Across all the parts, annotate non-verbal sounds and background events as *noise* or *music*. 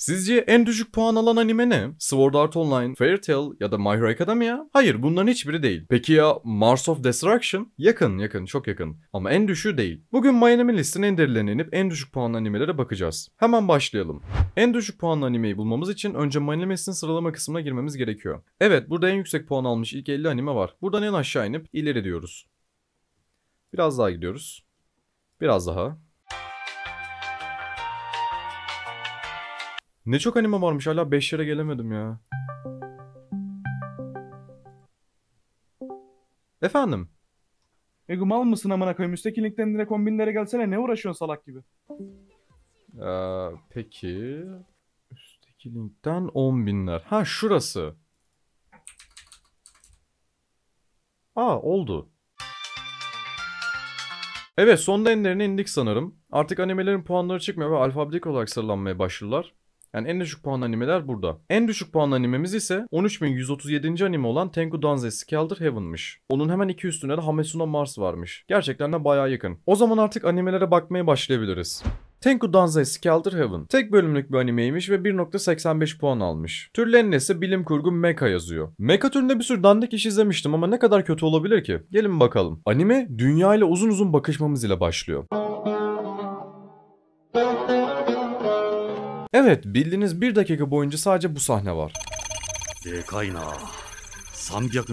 Sizce en düşük puan alan anime ne? Sword Art Online, Fairytale ya da My Hero Academia? Hayır bunların hiçbiri değil. Peki ya Mars of Destruction? Yakın yakın çok yakın ama en düşüğü değil. Bugün My Anime List'in en derilerine inip en düşük puanlı animelere bakacağız. Hemen başlayalım. En düşük puanlı animeyi bulmamız için önce My Anime sıralama kısmına girmemiz gerekiyor. Evet burada en yüksek puan almış ilk 50 anime var. Buradan en aşağı inip ileri diyoruz. Biraz daha gidiyoruz. Biraz daha. Ne çok anime varmış hala 5 yere gelemedim ya. Efendim? Ego mal mısın amına koyayım? Üstteki linkten direkt kombinlere gelsene. Ne uğraşıyorsun salak gibi? Ee, peki. Üstteki linkten 10 binler. Ha şurası. Aa oldu. Evet son denlerine indik sanırım. Artık animelerin puanları çıkmıyor ve alfabetik olarak sıralanmaya başlıyorlar. Yani en düşük puan animeler burada. En düşük puan animemiz ise 13137. anime olan Tengu Danze Scalder Heaven'mış. Onun hemen iki üstüne de Hamesuna Mars varmış. Gerçekten de baya yakın. O zaman artık animelere bakmaya başlayabiliriz. Tenku Danzai Scalder Heaven. Tek bölümlük bir animeymiş ve 1.85 puan almış. Türlerinin ise bilim kurgu mecha yazıyor. Mecha türünde bir sürü dandik iş izlemiştim ama ne kadar kötü olabilir ki? Gelin bakalım. Anime dünya ile uzun uzun bakışmamız ile başlıyor. Evet bildiğiniz bir dakika boyunca sadece bu sahne var. Ee, 300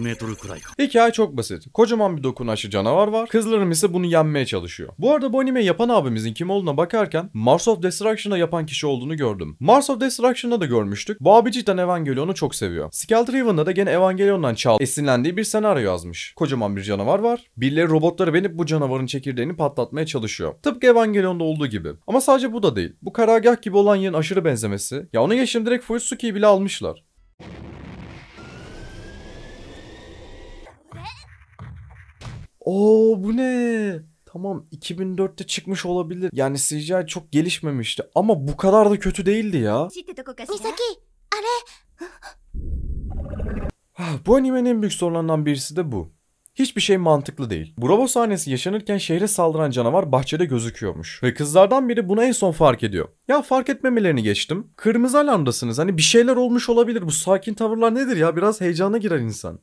Hikaye çok basit. Kocaman bir dokunaşlı canavar var. Kızlarım ise bunu yenmeye çalışıyor. Bu arada bu animeyi yapan abimizin kim olduğuna bakarken Mars of Destruction'a yapan kişi olduğunu gördüm. Mars of Destruction'da da görmüştük. Bu abi cidden Evangelion'u çok seviyor. Skelldraven'da da gene Evangelion'dan çal esinlendiği bir senaryo yazmış. Kocaman bir canavar var. Birileri robotları benip bu canavarın çekirdeğini patlatmaya çalışıyor. Tıpkı Evangelion'da olduğu gibi. Ama sadece bu da değil. Bu karargah gibi olan yerin aşırı benzemesi. Ya ona geçim direkt Fuyutsuki'yi bile almışlar. Oo bu ne? Tamam 2004'te çıkmış olabilir. Yani CGI çok gelişmemişti ama bu kadar da kötü değildi ya. Misaki, are. *sighs* Ah, bu animenin en büyük sorunlarından birisi de bu. Hiçbir şey mantıklı değil. Bravo sahnesi yaşanırken şehre saldıran canavar bahçede gözüküyormuş. Ve kızlardan biri bunu en son fark ediyor. Ya fark etmemelerini geçtim. Kırmızı alandasınız Hani bir şeyler olmuş olabilir. Bu sakin tavırlar nedir ya? Biraz heyecana girer insan.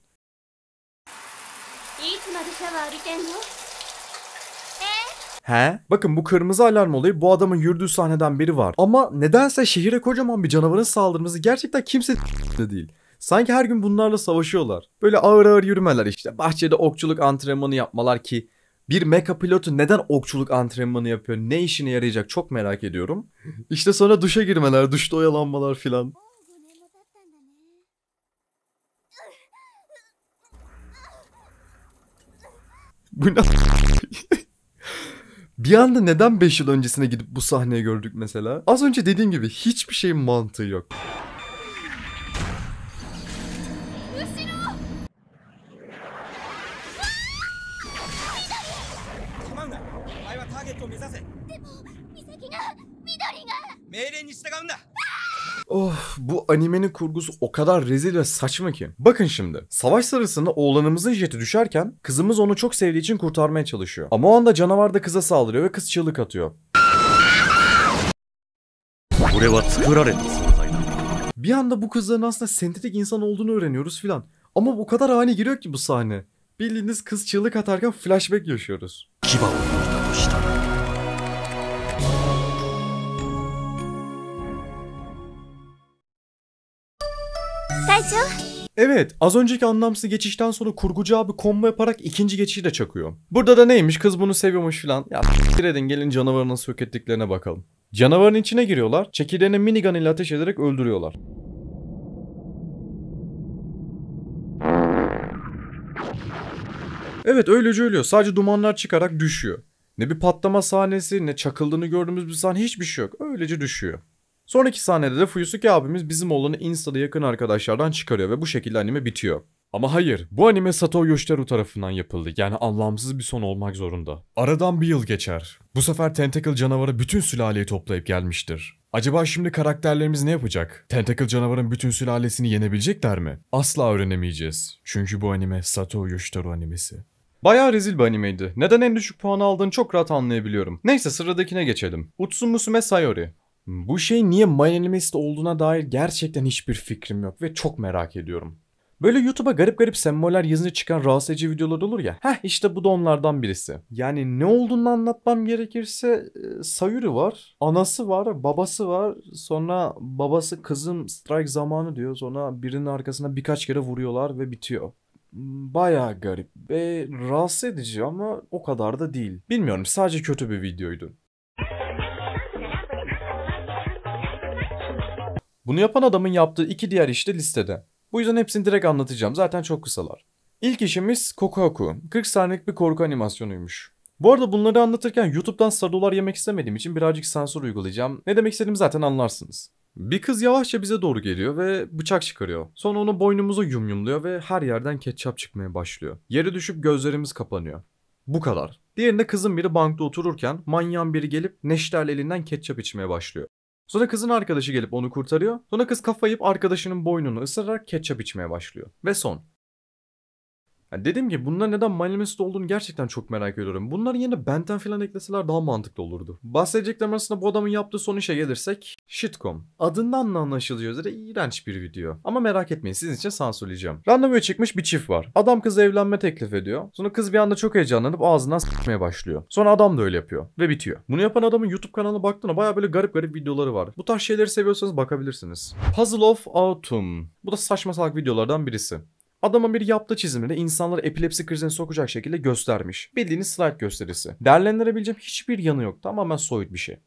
He? Bakın bu kırmızı alarm olayı bu adamın yürüdüğü sahneden biri var. Ama nedense şehire kocaman bir canavarın saldırması gerçekten kimse *laughs* de değil. Sanki her gün bunlarla savaşıyorlar. Böyle ağır ağır yürümeler işte. Bahçede okçuluk antrenmanı yapmalar ki bir meka pilotu neden okçuluk antrenmanı yapıyor? Ne işine yarayacak? Çok merak ediyorum. İşte sonra duşa girmeler, duşta oyalanmalar filan. Bu ne? *laughs* Bir anda neden 5 yıl öncesine gidip bu sahneyi gördük mesela? Az önce dediğim gibi hiçbir şeyin mantığı yok. Of bu animenin kurgusu o kadar rezil ve saçma ki. Bakın şimdi. Savaş sırasında oğlanımızın jeti düşerken kızımız onu çok sevdiği için kurtarmaya çalışıyor. Ama o anda canavar da kıza saldırıyor ve kız çığlık atıyor. Bir anda bu kızların aslında sentetik insan olduğunu öğreniyoruz filan. Ama o kadar ani giriyor ki bu sahne. Bildiğiniz kız çığlık atarken flashback yaşıyoruz. Evet az önceki anlamsız geçişten sonra kurgucu abi combo yaparak ikinci geçişi de çakıyor. Burada da neymiş kız bunu seviyormuş filan. Ya s**tir edin gelin canavarı nasıl yok ettiklerine bakalım. Canavarın içine giriyorlar. Çekirdeğini minigun ile ateş ederek öldürüyorlar. Evet öylece ölüyor. Sadece dumanlar çıkarak düşüyor. Ne bir patlama sahnesi ne çakıldığını gördüğümüz bir sahne hiçbir şey yok. Öylece düşüyor. Sonraki sahnede de Fuyusuke abimiz bizim oğlanı Insta'da yakın arkadaşlardan çıkarıyor ve bu şekilde anime bitiyor. Ama hayır, bu anime Sato Yoshiteru tarafından yapıldı. Yani anlamsız bir son olmak zorunda. Aradan bir yıl geçer. Bu sefer Tentacle canavarı bütün sülaleyi toplayıp gelmiştir. Acaba şimdi karakterlerimiz ne yapacak? Tentacle canavarın bütün sülalesini yenebilecekler mi? Asla öğrenemeyeceğiz. Çünkü bu anime Sato Yoshiteru animesi. Bayağı rezil bir animeydi. Neden en düşük puan aldığını çok rahat anlayabiliyorum. Neyse sıradakine geçelim. Utsumu Musume Sayori. Bu şey niye minimalist olduğuna dair gerçekten hiçbir fikrim yok ve çok merak ediyorum. Böyle YouTube'a garip garip semboller yazınca çıkan rahatsız edici videolar olur ya. Heh işte bu da onlardan birisi. Yani ne olduğunu anlatmam gerekirse e, Sayuri var, anası var, babası var. Sonra babası kızım strike zamanı diyor. Sonra birinin arkasına birkaç kere vuruyorlar ve bitiyor. Baya garip ve rahatsız edici ama o kadar da değil. Bilmiyorum sadece kötü bir videoydu. Bunu yapan adamın yaptığı iki diğer iş de listede. Bu yüzden hepsini direkt anlatacağım. Zaten çok kısalar. İlk işimiz Kokoku. 40 saniyelik bir korku animasyonuymuş. Bu arada bunları anlatırken YouTube'dan sarılar yemek istemediğim için birazcık sansür uygulayacağım. Ne demek istediğimi zaten anlarsınız. Bir kız yavaşça bize doğru geliyor ve bıçak çıkarıyor. Sonra onu boynumuza yumyumluyor ve her yerden ketçap çıkmaya başlıyor. Yere düşüp gözlerimiz kapanıyor. Bu kadar. Diğerinde kızın biri bankta otururken manyağın biri gelip neşterle elinden ketçap içmeye başlıyor. Sonra kızın arkadaşı gelip onu kurtarıyor. Sonra kız kafayıp arkadaşının boynunu ısırarak ketçap içmeye başlıyor. Ve son. Yani dediğim gibi bunlar neden Manilist olduğunu gerçekten çok merak ediyorum. Bunların yerine Benten falan ekleseler daha mantıklı olurdu. Bahsedeceklerim arasında bu adamın yaptığı son işe gelirsek Shitcom. Adından da anlaşılacağı üzere iğrenç bir video. Ama merak etmeyin sizin için sansürleyeceğim. Randevuya çıkmış bir çift var. Adam kızla evlenme teklif ediyor. Sonra kız bir anda çok heyecanlanıp ağzından s**meye başlıyor. Sonra adam da öyle yapıyor. Ve bitiyor. Bunu yapan adamın YouTube kanalına baktığında baya böyle garip garip videoları var. Bu tarz şeyleri seviyorsanız bakabilirsiniz. Puzzle of Autumn. Bu da saçma salak videolardan birisi. Adamın bir yaptığı çizimleri insanları epilepsi krizine sokacak şekilde göstermiş. Bildiğiniz slide gösterisi. Değerlendirebileceğim hiçbir yanı yok. Tamamen soyut bir şey.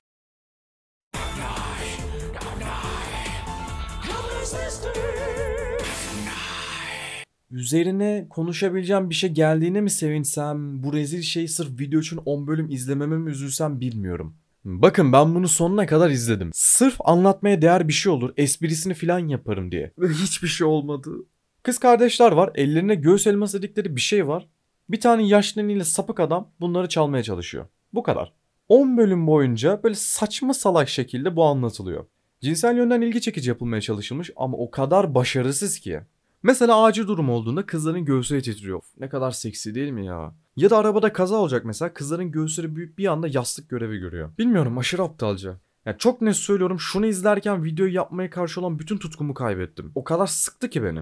Üzerine konuşabileceğim bir şey geldiğine mi sevinsem, bu rezil şeyi sırf video için 10 bölüm izlememe mi üzülsem bilmiyorum. Bakın ben bunu sonuna kadar izledim. Sırf anlatmaya değer bir şey olur, esprisini filan yaparım diye. *laughs* Hiçbir şey olmadı. Kız kardeşler var. Ellerine göğüs elması dedikleri bir şey var. Bir tane yaşlı neniyle sapık adam bunları çalmaya çalışıyor. Bu kadar. 10 bölüm boyunca böyle saçma salak şekilde bu anlatılıyor. Cinsel yönden ilgi çekici yapılmaya çalışılmış ama o kadar başarısız ki. Mesela acil durum olduğunda kızların göğüsleri titriyor. Ne kadar seksi değil mi ya? Ya da arabada kaza olacak mesela kızların göğüsleri büyük bir anda yastık görevi görüyor. Bilmiyorum aşırı aptalca. Yani çok net söylüyorum şunu izlerken videoyu yapmaya karşı olan bütün tutkumu kaybettim. O kadar sıktı ki beni.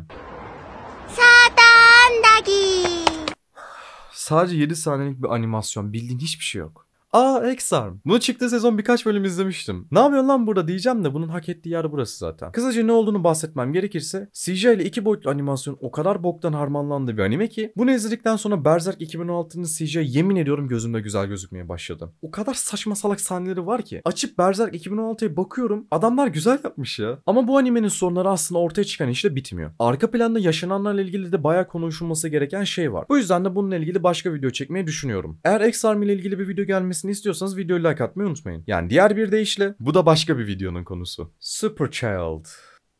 Sadece 7 saniyelik bir animasyon. Bildiğin hiçbir şey yok. Aa Exarm. Bunu çıktığı sezon birkaç bölüm izlemiştim. Ne yapıyorsun lan burada diyeceğim de bunun hak ettiği yer burası zaten. Kısaca ne olduğunu bahsetmem gerekirse CGI ile iki boyutlu animasyon o kadar boktan harmanlandı bir anime ki bunu izledikten sonra Berserk 2016'nın CGI yemin ediyorum gözümde güzel gözükmeye başladı. O kadar saçma salak sahneleri var ki açıp Berserk 2016'ya bakıyorum adamlar güzel yapmış ya. Ama bu animenin sorunları aslında ortaya çıkan işle bitmiyor. Arka planda yaşananlarla ilgili de bayağı konuşulması gereken şey var. Bu yüzden de bununla ilgili başka video çekmeyi düşünüyorum. Eğer Exarm ile ilgili bir video gelmesini gelmesini istiyorsanız videoyu like atmayı unutmayın. Yani diğer bir deyişle bu da başka bir videonun konusu. Superchild.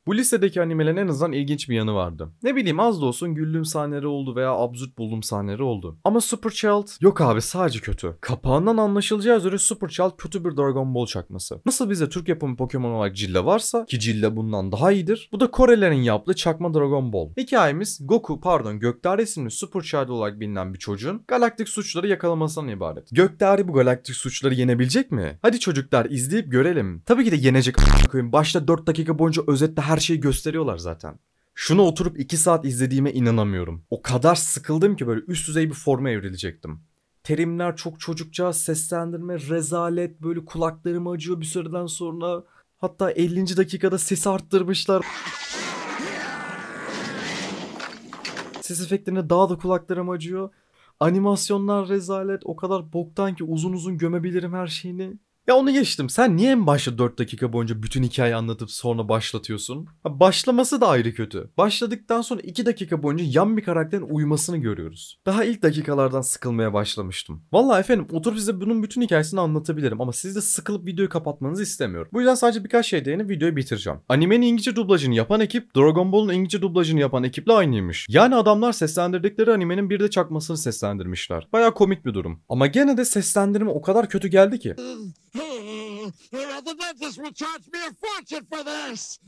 Bu listedeki animelerin en azından ilginç bir yanı vardı. Ne bileyim az da olsun güldüğüm sahneleri oldu veya absürt bulduğum sahneleri oldu. Ama Super Superchild yok abi sadece kötü. Kapağından anlaşılacağı üzere Super Superchild kötü bir Dragon Ball çakması. Nasıl bize Türk yapımı Pokemon olarak Cilla varsa ki Cilla bundan daha iyidir. Bu da Korelerin yaptığı çakma Dragon Ball. Hikayemiz Goku pardon Gökdere isimli Super Superchild olarak bilinen bir çocuğun galaktik suçları yakalamasından ibaret. Gökdere bu galaktik suçları yenebilecek mi? Hadi çocuklar izleyip görelim. Tabii ki de yenecek a**koyun. Başta 4 dakika boyunca özetle her her şeyi gösteriyorlar zaten. Şunu oturup 2 saat izlediğime inanamıyorum. O kadar sıkıldım ki böyle üst düzey bir forma evrilecektim. Terimler çok çocukça, seslendirme rezalet, böyle kulaklarım acıyor bir süreden sonra. Hatta 50. dakikada sesi arttırmışlar. Ses efektlerine daha da kulaklarım acıyor. Animasyonlar rezalet, o kadar boktan ki uzun uzun gömebilirim her şeyini. Ya onu geçtim. Sen niye en başta 4 dakika boyunca bütün hikayeyi anlatıp sonra başlatıyorsun? Ha, başlaması da ayrı kötü. Başladıktan sonra 2 dakika boyunca yan bir karakterin uyumasını görüyoruz. Daha ilk dakikalardan sıkılmaya başlamıştım. Valla efendim oturup size bunun bütün hikayesini anlatabilirim ama siz de sıkılıp videoyu kapatmanızı istemiyorum. Bu yüzden sadece birkaç şey değinip videoyu bitireceğim. Animenin İngilizce dublajını yapan ekip Dragon Ball'un İngilizce dublajını yapan ekiple aynıymış. Yani adamlar seslendirdikleri animenin bir de çakmasını seslendirmişler. Baya komik bir durum. Ama gene de seslendirme o kadar kötü geldi ki. The dentist will charge me a fortune for this.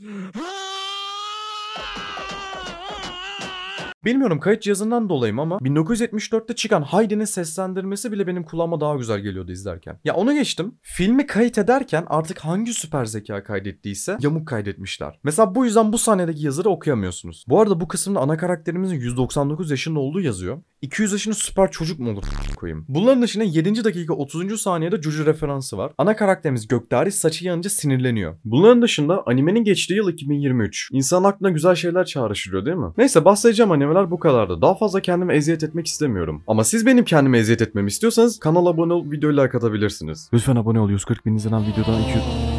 Bilmiyorum kayıt cihazından dolayı ama 1974'te çıkan Haydi'nin seslendirmesi bile benim kulağıma daha güzel geliyordu izlerken. Ya onu geçtim. Filmi kayıt ederken artık hangi süper zeka kaydettiyse yamuk kaydetmişler. Mesela bu yüzden bu sahnedeki yazıları okuyamıyorsunuz. Bu arada bu kısımda ana karakterimizin 199 yaşında olduğu yazıyor. 200 yaşında süper çocuk mu olur koyayım. Bunların dışında 7. dakika 30. saniyede Cucu referansı var. Ana karakterimiz Gökdari saçı yanınca sinirleniyor. Bunların dışında animenin geçtiği yıl 2023. İnsan aklına güzel şeyler çağrıştırıyor değil mi? Neyse bahsedeceğim animeler bu kadardı. Daha fazla kendime eziyet etmek istemiyorum. Ama siz benim kendime eziyet etmemi istiyorsanız kanala abone ol, videoyu like atabilirsiniz. Lütfen abone ol. 140 bin izlenen videodan 200...